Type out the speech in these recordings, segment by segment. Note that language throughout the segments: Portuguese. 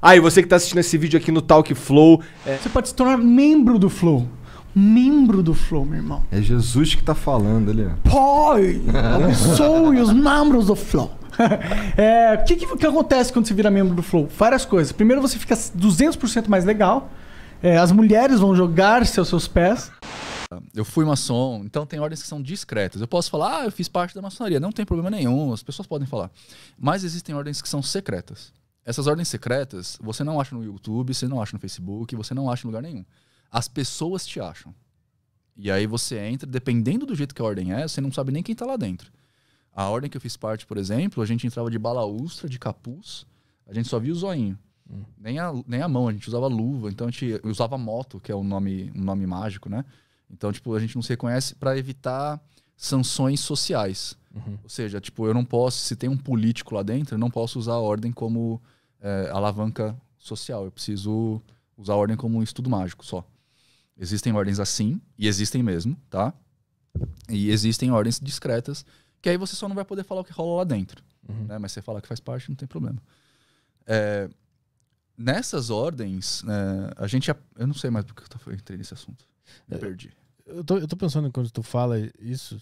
Ah, e você que tá assistindo esse vídeo aqui no Talk Flow. É... Você pode se tornar membro do Flow. Membro do Flow, meu irmão. É Jesus que tá falando ali. Pai, abençoe os membros do Flow. é, o que, que, que, acontece quando você vira membro do Flow? Várias coisas. Primeiro, você fica 200% mais legal. É, as mulheres vão jogar-se aos seus pés. Eu fui maçom, então tem ordens que são discretas. Eu posso falar, ah, eu fiz parte da maçonaria, não tem problema nenhum, as pessoas podem falar. Mas existem ordens que são secretas. Essas ordens secretas, você não acha no YouTube, você não acha no Facebook, você não acha em lugar nenhum. As pessoas te acham. E aí você entra, dependendo do jeito que a ordem é, você não sabe nem quem está lá dentro. A ordem que eu fiz parte, por exemplo, a gente entrava de balaustra, de capuz, a gente só via o zoinho. Hum. Nem, a, nem a mão, a gente usava luva, então a gente usava moto, que é um nome, um nome mágico, né? Então, tipo, a gente não se reconhece para evitar sanções sociais. Uhum. Ou seja, tipo, eu não posso, se tem um político lá dentro, eu não posso usar a ordem como é, alavanca social. Eu preciso usar a ordem como um estudo mágico só. Existem ordens assim, e existem mesmo, tá? E existem ordens discretas, que aí você só não vai poder falar o que rola lá dentro. Uhum. Né? Mas você fala que faz parte, não tem problema. É, nessas ordens, é, a gente. Eu não sei mais porque eu entrei nesse assunto. Me é, perdi. Eu tô, eu tô pensando quando tu fala isso.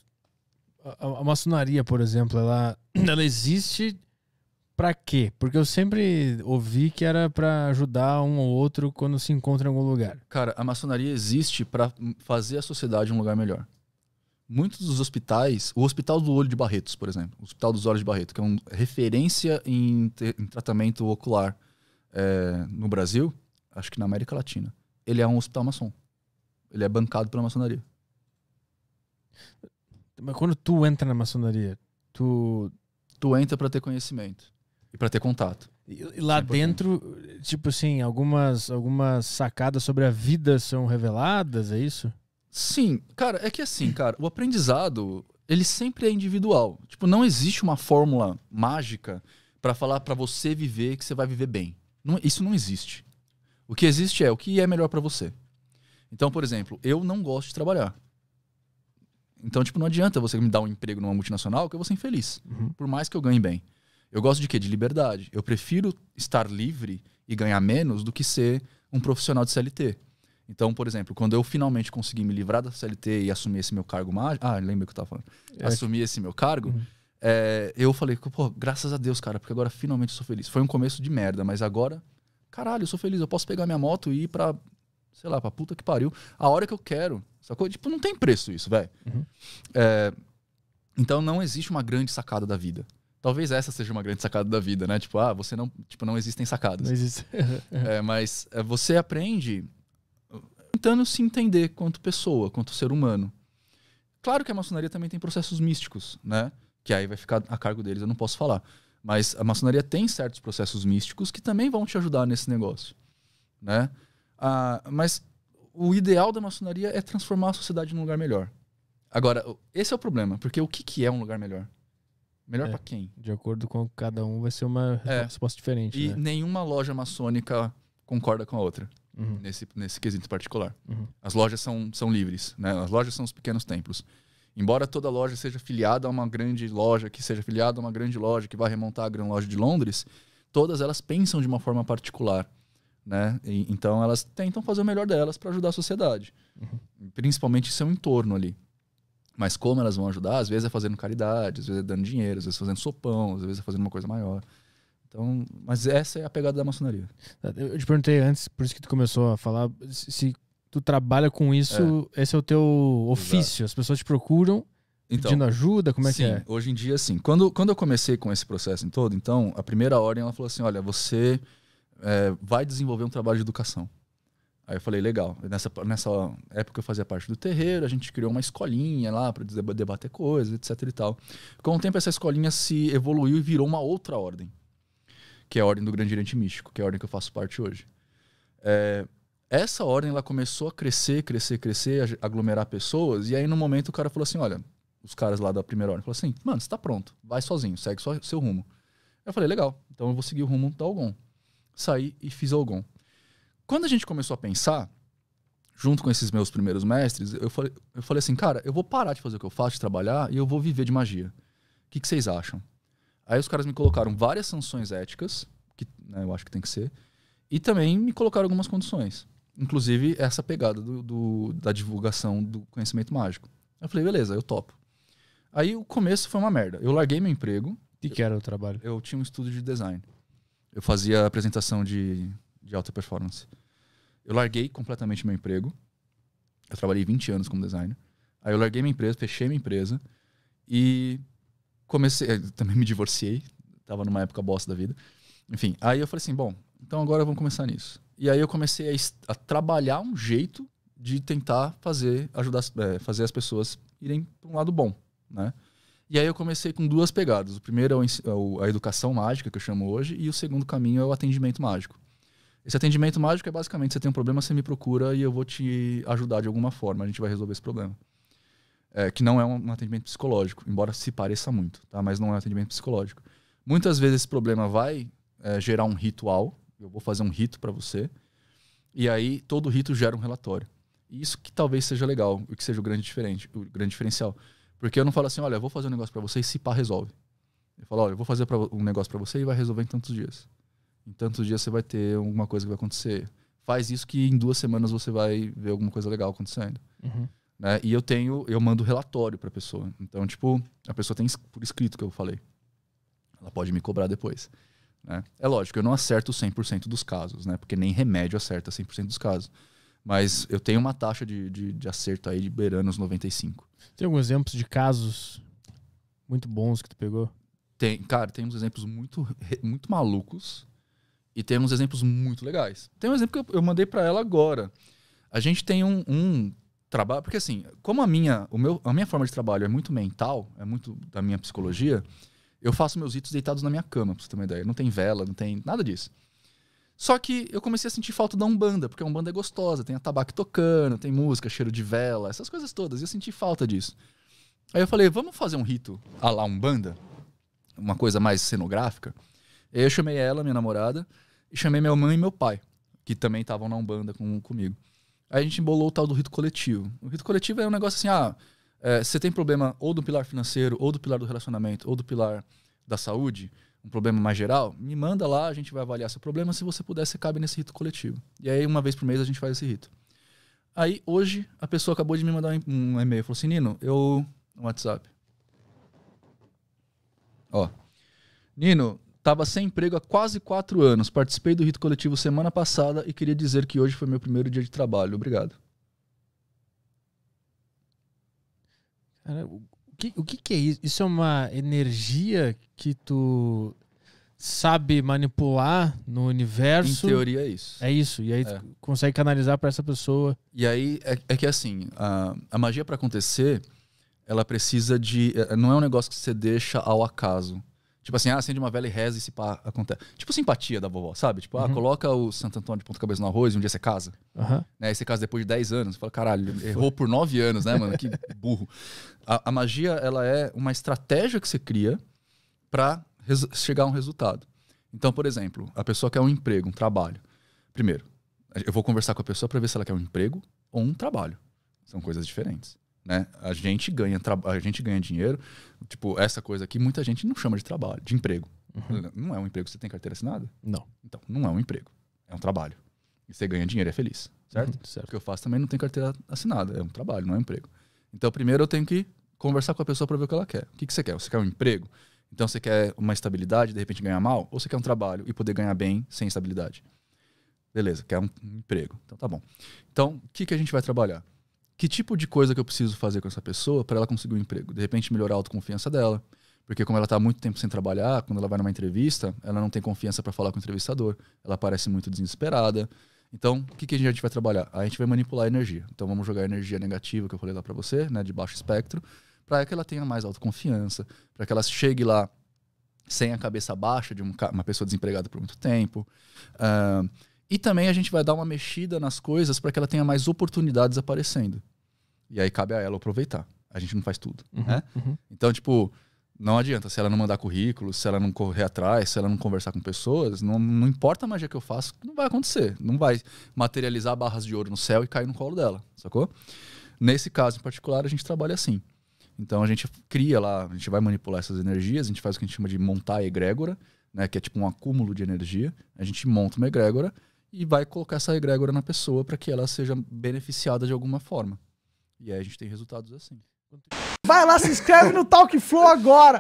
A, a maçonaria, por exemplo, ela, ela existe Pra quê? Porque eu sempre ouvi que era para ajudar um ou outro quando se encontra em algum lugar. Cara, a maçonaria existe para fazer a sociedade um lugar melhor. Muitos dos hospitais, o Hospital do Olho de Barretos, por exemplo, o Hospital dos Olhos de Barretos, que é uma referência em, em tratamento ocular é, no Brasil, acho que na América Latina, ele é um hospital maçom. Ele é bancado pela maçonaria. Mas quando tu entra na maçonaria, tu. Tu entra para ter conhecimento e para ter contato. E lá é dentro, tipo assim, algumas, algumas sacadas sobre a vida são reveladas, é isso? Sim, cara, é que assim, cara, o aprendizado, ele sempre é individual. Tipo, não existe uma fórmula mágica para falar para você viver que você vai viver bem. Não, isso não existe. O que existe é o que é melhor para você. Então, por exemplo, eu não gosto de trabalhar. Então, tipo, não adianta você me dar um emprego numa multinacional que eu vou ser infeliz, uhum. por mais que eu ganhe bem. Eu gosto de quê? De liberdade. Eu prefiro estar livre e ganhar menos do que ser um profissional de CLT. Então, por exemplo, quando eu finalmente consegui me livrar da CLT e assumir esse meu cargo mágico. Ah, lembra que eu tava falando? É. Assumir esse meu cargo. Uhum. É, eu falei, pô, graças a Deus, cara, porque agora finalmente eu sou feliz. Foi um começo de merda, mas agora, caralho, eu sou feliz. Eu posso pegar minha moto e ir pra, sei lá, pra puta que pariu, a hora que eu quero. Sacou? Tipo, não tem preço isso, velho. Uhum. É, então não existe uma grande sacada da vida. Talvez essa seja uma grande sacada da vida, né? Tipo, ah, você não. Tipo, não existem sacadas. Não existe. é, mas é, você aprende tentando se entender quanto pessoa, quanto ser humano. Claro que a maçonaria também tem processos místicos, né? Que aí vai ficar a cargo deles, eu não posso falar. Mas a maçonaria tem certos processos místicos que também vão te ajudar nesse negócio, né? Ah, mas o ideal da maçonaria é transformar a sociedade num lugar melhor. Agora, esse é o problema, porque o que, que é um lugar melhor? Melhor é, para quem? De acordo com cada um, vai ser uma é. resposta diferente. E né? nenhuma loja maçônica concorda com a outra. Uhum. Nesse, nesse quesito particular. Uhum. As lojas são, são livres, né? As lojas são os pequenos templos. Embora toda loja seja filiada a uma grande loja, que seja filiada a uma grande loja que vai remontar a grande loja de Londres, todas elas pensam de uma forma particular, né? E, então elas tentam fazer o melhor delas para ajudar a sociedade, uhum. principalmente seu entorno ali. Mas como elas vão ajudar, às vezes é fazendo caridade, às vezes é dando dinheiro, às vezes é fazendo sopão, às vezes é fazendo uma coisa maior. Então, mas essa é a pegada da maçonaria. Tá, eu te perguntei antes, por isso que tu começou a falar, se tu trabalha com isso, é. esse é o teu ofício, Exato. as pessoas te procuram então, pedindo ajuda, como é sim, que é? hoje em dia sim. Quando, quando eu comecei com esse processo em todo, então, a primeira ordem ela falou assim, olha, você é, vai desenvolver um trabalho de educação. Aí eu falei, legal. Nessa, nessa época eu fazia parte do terreiro, a gente criou uma escolinha lá para debater coisas, etc e tal. Com o tempo essa escolinha se evoluiu e virou uma outra ordem, que é a Ordem do Grande Oriente Místico, que é a ordem que eu faço parte hoje. É, essa ordem ela começou a crescer, crescer, crescer, aglomerar pessoas, e aí no momento o cara falou assim, olha, os caras lá da primeira ordem falaram assim, mano, você tá pronto, vai sozinho, segue só seu rumo. Eu falei, legal, então eu vou seguir o rumo da Algon. Saí e fiz Algon. Quando a gente começou a pensar, junto com esses meus primeiros mestres, eu falei, eu falei assim, cara, eu vou parar de fazer o que eu faço, de trabalhar, e eu vou viver de magia. O que, que vocês acham? Aí os caras me colocaram várias sanções éticas, que né, eu acho que tem que ser, e também me colocaram algumas condições. Inclusive essa pegada do, do, da divulgação do conhecimento mágico. Eu falei, beleza, eu topo. Aí o começo foi uma merda. Eu larguei meu emprego. O que, que era o trabalho? Eu tinha um estúdio de design. Eu fazia apresentação de de alta performance. Eu larguei completamente meu emprego. Eu trabalhei 20 anos como designer. Aí eu larguei minha empresa, fechei minha empresa e comecei. Eh, também me divorciei. Tava numa época bosta da vida. Enfim, aí eu falei assim: bom, então agora vamos começar nisso. E aí eu comecei a, a trabalhar um jeito de tentar fazer, ajudar, é, fazer as pessoas irem para um lado bom, né? E aí eu comecei com duas pegadas. O primeiro é, é a educação mágica, que eu chamo hoje, e o segundo caminho é o atendimento mágico. Esse atendimento mágico é basicamente: você tem um problema, você me procura e eu vou te ajudar de alguma forma, a gente vai resolver esse problema. É, que não é um atendimento psicológico, embora se pareça muito, tá? mas não é um atendimento psicológico. Muitas vezes esse problema vai é, gerar um ritual, eu vou fazer um rito para você, e aí todo rito gera um relatório. E isso que talvez seja legal, o que seja o grande, diferente, o grande diferencial. Porque eu não falo assim, olha, eu vou fazer um negócio para você e se pá, resolve. Eu falo, olha, eu vou fazer um negócio para você e vai resolver em tantos dias. Em tantos dias você vai ter alguma coisa que vai acontecer. Faz isso que em duas semanas você vai ver alguma coisa legal acontecendo. Uhum. Né? E eu tenho, eu mando relatório para a pessoa. Então, tipo, a pessoa tem por escrito que eu falei. Ela pode me cobrar depois. Né? É lógico, eu não acerto 100% dos casos, né? Porque nem remédio acerta 100% dos casos. Mas eu tenho uma taxa de, de, de acerto aí de beirando os 95. Tem alguns exemplos de casos muito bons que tu pegou? Tem, cara, tem uns exemplos muito, muito malucos e tem uns exemplos muito legais. Tem um exemplo que eu, mandei para ela agora. A gente tem um, um trabalho, porque assim, como a minha, o meu, a minha forma de trabalho é muito mental, é muito da minha psicologia, eu faço meus ritos deitados na minha cama, pra você ter uma ideia. Não tem vela, não tem nada disso. Só que eu comecei a sentir falta da Umbanda, porque a Umbanda é gostosa, tem a tabaco tocando, tem música, cheiro de vela, essas coisas todas. E eu senti falta disso. Aí eu falei, vamos fazer um rito à la Umbanda? Uma coisa mais cenográfica. aí eu chamei ela, minha namorada, e chamei minha mãe e meu pai, que também estavam na Umbanda com, comigo. Aí a gente embolou o tal do rito coletivo. O rito coletivo é um negócio assim, ah, é, você tem problema ou do pilar financeiro, ou do pilar do relacionamento, ou do pilar da saúde, um problema mais geral, me manda lá, a gente vai avaliar seu problema, se você puder, você cabe nesse rito coletivo. E aí, uma vez por mês, a gente faz esse rito. Aí, hoje, a pessoa acabou de me mandar um e-mail, falou assim, Nino, eu... WhatsApp. Ó, Nino, Tava sem emprego há quase quatro anos. Participei do rito coletivo semana passada e queria dizer que hoje foi meu primeiro dia de trabalho. Obrigado. Cara, o que, o que, é isso? Isso é uma energia que tu sabe manipular no universo. Em teoria é isso. É isso. E aí é. consegue canalizar para essa pessoa. E aí é, é que assim, a, a magia para acontecer, ela precisa de. É, não é um negócio que você deixa ao acaso. Tipo assim, ah, acende uma vela e reza e se pá, acontece. Tipo simpatia da vovó, sabe? Tipo, ah, uhum. ah, coloca o Santo Antônio de ponta cabeça no arroz e um dia você casa. Uhum. Né? Aí você casa depois de 10 anos. Você fala, caralho, errou por 9 anos, né, mano? Que burro. A, a, magia, ela é uma estratégia que você cria para chegar a um resultado. Então, por exemplo, a pessoa quer um emprego, um trabalho. Primeiro, eu vou conversar com a pessoa para ver se ela quer um emprego ou um trabalho. São coisas diferentes né? A gente ganha a gente ganha dinheiro, tipo essa coisa aqui muita gente não chama de trabalho, de emprego. Uhum. Não é um emprego. Você tem carteira assinada? Não. Então não é um emprego, é um trabalho. E você ganha dinheiro, é feliz, certo? Uhum, certo. O que eu faço também não tem carteira assinada, é um trabalho, não é um emprego. Então primeiro eu tenho que conversar com a pessoa para ver o que ela quer. O que, que você quer? Você quer um emprego? Então você quer uma estabilidade, de repente ganhar mal? Ou você quer um trabalho e poder ganhar bem sem estabilidade? Beleza, quer um emprego. Então tá bom. Então, o que, que a gente vai trabalhar? que tipo de coisa que eu preciso fazer com essa pessoa para ela conseguir um emprego. De repente, melhorar a autoconfiança dela. Porque como ela está muito tempo sem trabalhar, quando ela vai numa entrevista, ela não tem confiança para falar com o entrevistador. Ela parece muito desesperada. Então, o que, que a gente vai trabalhar? A gente vai manipular a energia. Então, vamos jogar a energia negativa que eu falei lá para você, né, de baixo espectro, para que ela tenha mais autoconfiança, para que ela chegue lá sem a cabeça baixa de uma pessoa desempregada por muito tempo. Uh, e também a gente vai dar uma mexida nas coisas para que ela tenha mais oportunidades aparecendo. E aí cabe a ela aproveitar. A gente não faz tudo, uhum, né? Uhum. Então, tipo, não adianta. Se ela não mandar currículo, se ela não correr atrás, se ela não conversar com pessoas, não, não importa a magia que eu faço, não vai acontecer. Não vai materializar barras de ouro no céu e cair no colo dela, sacou? Nesse caso em particular, a gente trabalha assim. Então a gente cria lá, a gente vai manipular essas energias, a gente faz o que a gente chama de montar a egrégora, né, que é tipo um acúmulo de energia. A gente monta uma egrégora e vai colocar essa egrégora na pessoa para que ela seja beneficiada de alguma forma. E aí a gente tem resultados assim. Vai lá, se inscreve no Talk Flow agora!